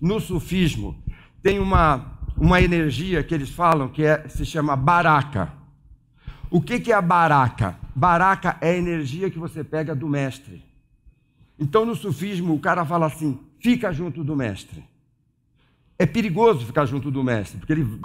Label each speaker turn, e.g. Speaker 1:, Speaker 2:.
Speaker 1: no sufismo, tem uma, uma energia que eles falam que é, se chama baraca. O que, que é a Baraca Baraca é a energia que você pega do mestre. Então, no sufismo, o cara fala assim: fica junto do mestre. É perigoso ficar junto do mestre, porque ele